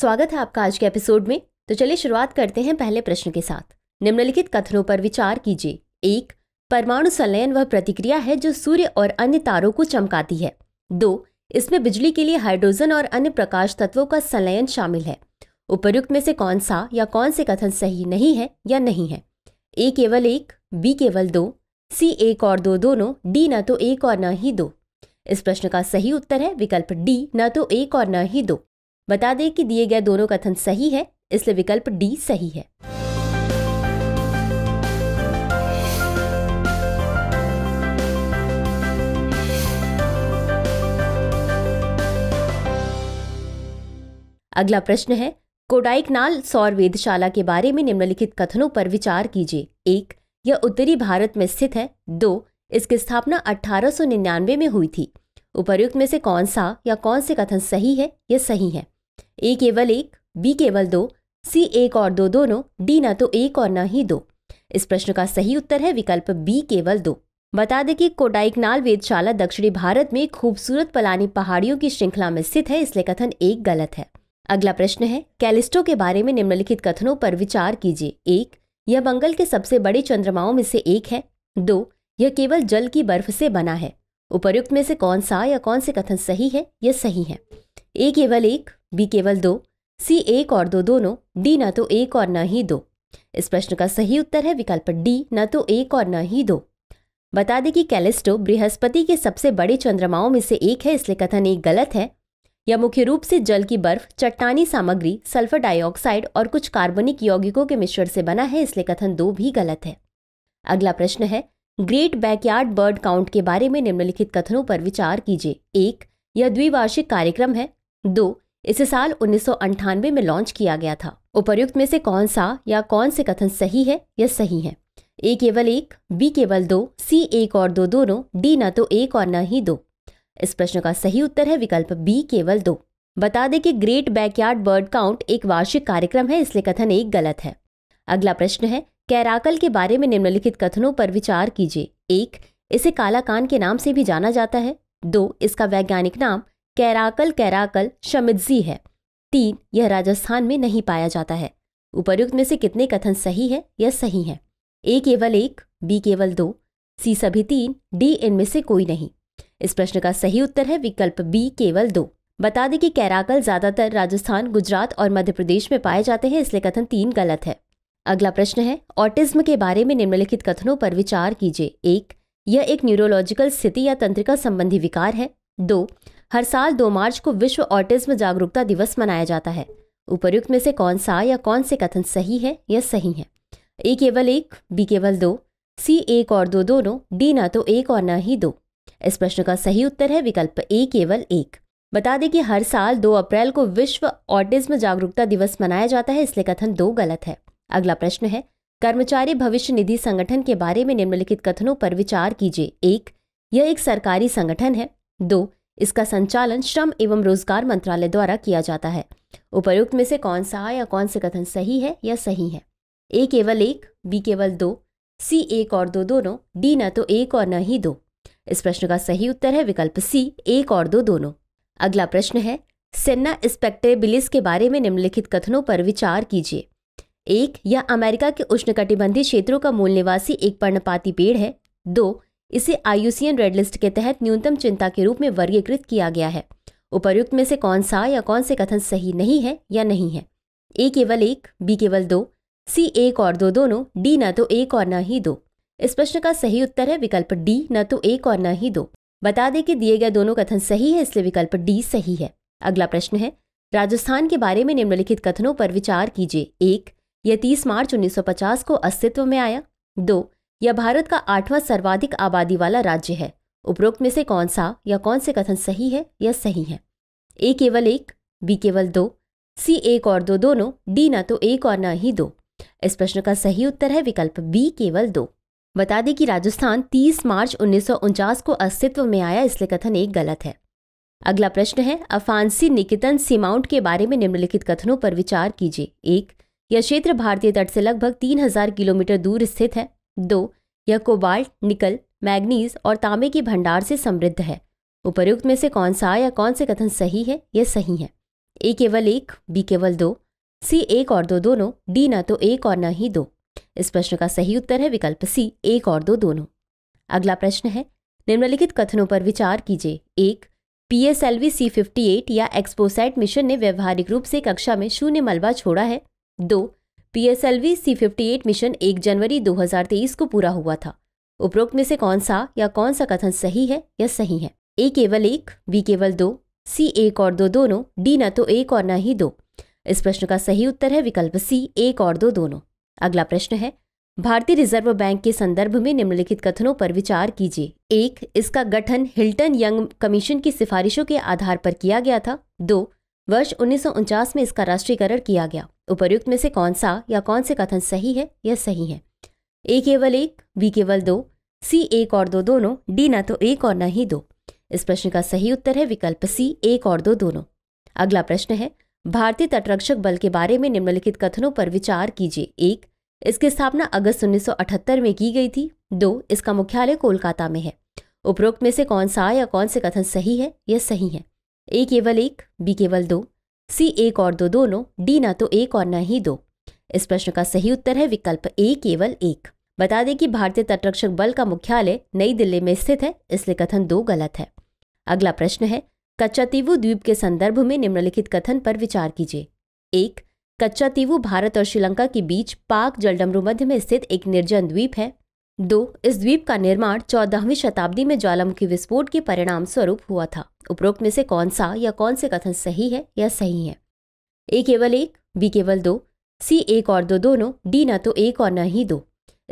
स्वागत है आपका आज के एपिसोड में तो चलिए शुरुआत करते हैं पहले प्रश्न के साथ निम्नलिखित कथनों पर विचार कीजिए एक परमाणु संलयन वह प्रतिक्रिया है जो सूर्य और अन्य तारों को चमकाती है दो इसमें बिजली के लिए हाइड्रोजन और अन्य प्रकाश तत्वों का संलयन शामिल है उपर्युक्त में से कौन सा या कौन से कथन सही नहीं है या नहीं है ए केवल एक बी केवल दो सी एक और दो दोनों डी न तो एक और न ही दो इस प्रश्न का सही उत्तर है विकल्प डी न तो एक और न ही दो बता दें कि दिए गए दोनों कथन सही है इसलिए विकल्प डी सही है अगला प्रश्न है कोडाइकनाल सौर वेधशाला के बारे में निम्नलिखित कथनों पर विचार कीजिए एक यह उत्तरी भारत में स्थित है दो इसकी स्थापना 1899 में हुई थी उपर्युक्त में से कौन सा या कौन से कथन सही है या सही है ए केवल एक बी केवल दो सी एक और दो दोनों डी ना तो एक और ना ही दो इस प्रश्न का सही उत्तर है विकल्प बी केवल दो बता दें कि कोडाइकनाल वेदशाला दक्षिणी भारत में खूबसूरत पलानी पहाड़ियों की श्रृंखला में स्थित है इसलिए कथन एक गलत है अगला प्रश्न है कैलिस्टो के बारे में निम्नलिखित कथनों पर विचार कीजिए एक यह मंगल के सबसे बड़े चंद्रमाओं में से एक है दो यह केवल जल की बर्फ से बना है उपर्युक्त में से कौन सा या कौन से कथन सही है या सही है ए केवल एक बी केवल दो सी एक और दो दोनों डी ना तो एक और ना ही दो इस प्रश्न का सही उत्तर है विकल्प डी ना तो एक और ना ही दो बता दें कि कैलिस्टो बृहस्पति के सबसे बड़े चंद्रमाओं में से एक है इसलिए कथन एक गलत है यह मुख्य रूप से जल की बर्फ चट्टानी सामग्री सल्फर डाइऑक्साइड और कुछ कार्बनिक यौगिकों के मिश्रण से बना है इसलिए कथन दो भी गलत है अगला प्रश्न है ग्रेट बैकयार्ड बर्ड काउंट के बारे में निम्नलिखित कथनों पर विचार कीजिए एक यह द्विवार्षिक कार्यक्रम है दो इसे साल उन्नीस में लॉन्च किया गया था उपर्युक्त में से कौन सा या कौन से कथन सही है या सही है ए केवल एक बी केवल दो सी एक और दो दोनों डी न तो एक और न ही दो इस प्रश्न का सही उत्तर है विकल्प बी केवल दो बता दें कि ग्रेट बैकयार्ड बर्ड काउंट एक वार्षिक कार्यक्रम है इसलिए कथन एक गलत है अगला प्रश्न है कैराकल के बारे में निम्नलिखित कथनों पर विचार कीजिए एक इसे कालाकान के नाम से भी जाना जाता है दो इसका वैज्ञानिक नाम कैराकल कैराकल शमिजी है तीन यह राजस्थान में नहीं पाया जाता है उपर्युक्त में से कितने कथन सही है या सही है ए केवल एक बी केवल दो सी सभी तीन डी इनमें से कोई नहीं इस प्रश्न का सही उत्तर है विकल्प बी केवल दो बता दें कि कैराकल ज्यादातर राजस्थान गुजरात और मध्य प्रदेश में पाए जाते हैं इसलिए कथन तीन गलत है अगला प्रश्न है ऑटिज्म के बारे में निम्नलिखित कथनों पर विचार कीजिए एक यह एक न्यूरोलॉजिकल स्थिति या तंत्रिका संबंधी विकार है दो हर साल दो मार्च को विश्व ऑटिज्म जागरूकता दिवस मनाया जाता है उपर्युक्त में से कौन सा या कौन से कथन सही है या सही है ए केवल एक बी केवल दो सी एक और दो दोनों डी ना तो एक और न ही दो इस प्रश्न का सही उत्तर है विकल्प ए केवल एक बता दें कि हर साल 2 अप्रैल को विश्व ऑटिज्म जागरूकता दिवस मनाया जाता है इसलिए कथन दो गलत है अगला प्रश्न है कर्मचारी भविष्य निधि संगठन के बारे में निम्नलिखित कथनों पर विचार कीजिए एक यह एक सरकारी संगठन है दो इसका संचालन श्रम एवं रोजगार मंत्रालय द्वारा किया जाता है उपयुक्त में से कौन सा या कौन से कथन सही है या सही है ए केवल एक बी केवल दो सी एक और दो दोनों डी न तो एक और न ही दो इस प्रश्न का सही उत्तर है विकल्प सी एक और दो दोनों अगला प्रश्न है सेन्ना स्पेक्टेबिलिस के बारे में निम्नलिखित कथनों पर विचार कीजिए एक यह अमेरिका के उष्णकटिबंधीय क्षेत्रों का मूल निवासी एक पर्णपाती पेड़ है दो इसे आयुसियन रेड लिस्ट के तहत न्यूनतम चिंता के रूप में वर्गीकृत किया गया है उपर्युक्त में से कौन सा या कौन से कथन सही नहीं है या नहीं है ए केवल एक बी केवल दो सी एक और दो दोनों डी न तो एक और न ही दो इस प्रश्न का सही उत्तर है विकल्प डी न तो एक और न ही दो बता दें कि दिए गए दोनों कथन सही है इसलिए विकल्प डी सही है अगला प्रश्न है राजस्थान के बारे में निम्नलिखित कथनों पर विचार कीजिए एक यह 30 मार्च 1950 को अस्तित्व में आया दो यह भारत का आठवां सर्वाधिक आबादी वाला राज्य है उपरोक्त में से कौन सा या कौन से कथन सही है या सही है ए केवल एक बी केवल दो सी एक और दो दोनों डी ना तो एक और ना ही दो इस प्रश्न का सही उत्तर है विकल्प बी केवल दो बता दें कि राजस्थान 30 मार्च उन्नीस को अस्तित्व में आया इसलिए कथन एक गलत है अगला प्रश्न है अफांसी निकेतन सीमाउंट के बारे में निम्नलिखित कथनों पर विचार कीजिए एक यह क्षेत्र भारतीय तट से लगभग 3000 किलोमीटर दूर स्थित है दो यह कोबाल्ट निकल मैग्नीज और तांबे के भंडार से समृद्ध है उपर्युक्त में से कौन सा या कौन से कथन सही है यह सही है ए केवल एक बी केवल दो सी एक और दो दोनों डी न तो एक और न ही दो इस प्रश्न का सही उत्तर है विकल्प सी एक और दो दोनों अगला प्रश्न है निम्नलिखित कथनों पर विचार कीजिए एक P S L V C fifty eight या एक्सपोसैट मिशन ने व्यवहारिक रूप से कक्षा में शून्य मलबा छोड़ा है दो PSLV C fifty eight mission एक जनवरी 2023 को पूरा हुआ था उपरोक्त में से कौन सा या कौन सा कथन सही है या सही है ए केवल एक बी केवल दो सी एक और दो दोनों डी न तो एक और न ही दो इस प्रश्न का सही उत्तर है विकल्प सी एक और दो दोनों अगला प्रश्न है भारतीय रिजर्व बैंक के संदर्भ में निम्नलिखित कथनों पर विचार कीजिए एक इसका गठन हिल्टन यंग कमीशन की सिफारिशों के आधार पर किया गया था दो वर्ष उन्नीस में इसका राष्ट्रीयकरण किया गया उपर्युक्त में से कौन सा या कौन से कथन सही है या सही है ए केवल एक बी केवल दो सी एक और दो दोनों डी ना तो एक और ना ही दो इस प्रश्न का सही उत्तर है विकल्प सी एक और दो दोनों अगला प्रश्न है भारतीय तटरक्षक बल के बारे में निम्नलिखित कथनों पर विचार कीजिए एक इसकी स्थापना अगस्त 1978 में की गई थी दो इसका मुख्यालय कोलकाता में है उपरोक्त में से कौन सा या कौन से कथन सही है यह सही है ए केवल एक बी केवल दो सी एक और दो दोनों डी ना तो एक और ना ही दो इस प्रश्न का सही उत्तर है विकल्प ए केवल एक बता दें कि भारतीय तटरक्षक बल का मुख्यालय नई दिल्ली में स्थित है इसलिए कथन दो गलत है अगला प्रश्न है कच्चा तीवू द्वीप के संदर्भ में निम्नलिखित कथन पर विचार कीजिए एक कच्चा तीवू भारत और श्रीलंका के बीच पाक जलडमरू मध्य में स्थित एक निर्जन द्वीप है दो इस द्वीप का निर्माण चौदहवीं शताब्दी में ज्वालामुखी विस्फोट के परिणाम स्वरूप हुआ था उपरोक्त में से कौन सा या कौन से कथन सही है या सही है ए केवल एक बी केवल दो सी एक और दो दोनों डी न तो एक और न ही दो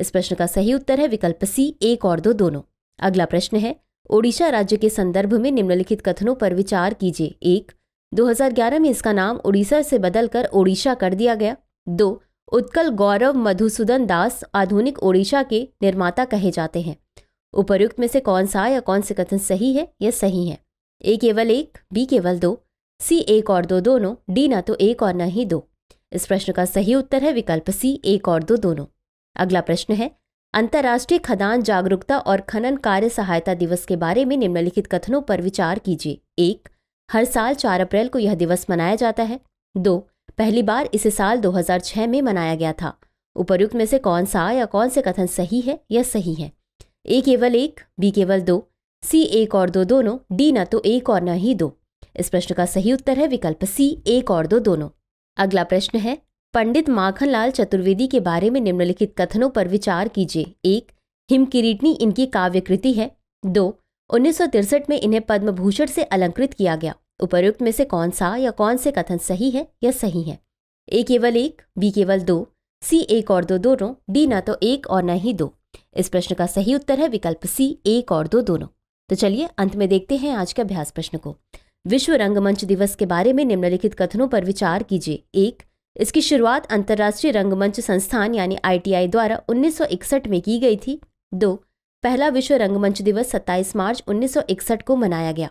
इस प्रश्न का सही उत्तर है विकल्प सी एक और दो दोनों अगला प्रश्न है ओडिशा राज्य के संदर्भ में निम्नलिखित कथनों पर विचार कीजिए एक 2011 में इसका नाम उड़ीसा से बदलकर ओडिशा कर दिया गया दो उत्कल गौरव मधुसूदन दास आधुनिक ओडिशा के निर्माता कहे जाते हैं उपर्युक्त में से कौन सा या कौन से कथन सही है या सही है ए केवल एक बी केवल दो सी एक और दो दोनों डी ना तो एक और न ही दो इस प्रश्न का सही उत्तर है विकल्प सी एक और दो दोनों अगला प्रश्न है अंतर्राष्ट्रीय खदान जागरूकता और खनन कार्य सहायता दिवस के बारे में निम्नलिखित कथनों पर विचार कीजिए एक हर साल चार अप्रैल को यह दिवस मनाया जाता है दो पहली बार इसे साल 2006 में मनाया गया था उपरुक्त में से कौन सा या कौन से कथन सही है या सही है ए केवल एक बी केवल दो सी एक और दो दोनों डी न तो एक और न ही दो इस प्रश्न का सही उत्तर है विकल्प सी एक और दो दोनों अगला प्रश्न है पंडित माखनलाल चतुर्वेदी के बारे में निम्नलिखित कथनों पर विचार कीजिए एक हिमकिरीटनी इनकी काव्य कृति है दो उन्नीस में इन्हें पद्म भूषण से अलंकृत किया गया उपरुक्त में से कौन सा या कौन से कथन सही है या सही है ए केवल एक बी केवल दो सी एक और दो दोनों डी ना तो एक और न ही दो इस प्रश्न का सही उत्तर है विकल्प सी एक और दो दोनों तो चलिए अंत में देखते हैं आज के अभ्यास प्रश्न को विश्व रंगमंच दिवस के बारे में निम्नलिखित कथनों पर विचार कीजिए एक इसकी शुरुआत अंतर्राष्ट्रीय रंगमंच संस्थान यानी आईटीआई द्वारा 1961 में की गई थी दो पहला विश्व रंगमंच दिवस 27 मार्च 1961 को मनाया गया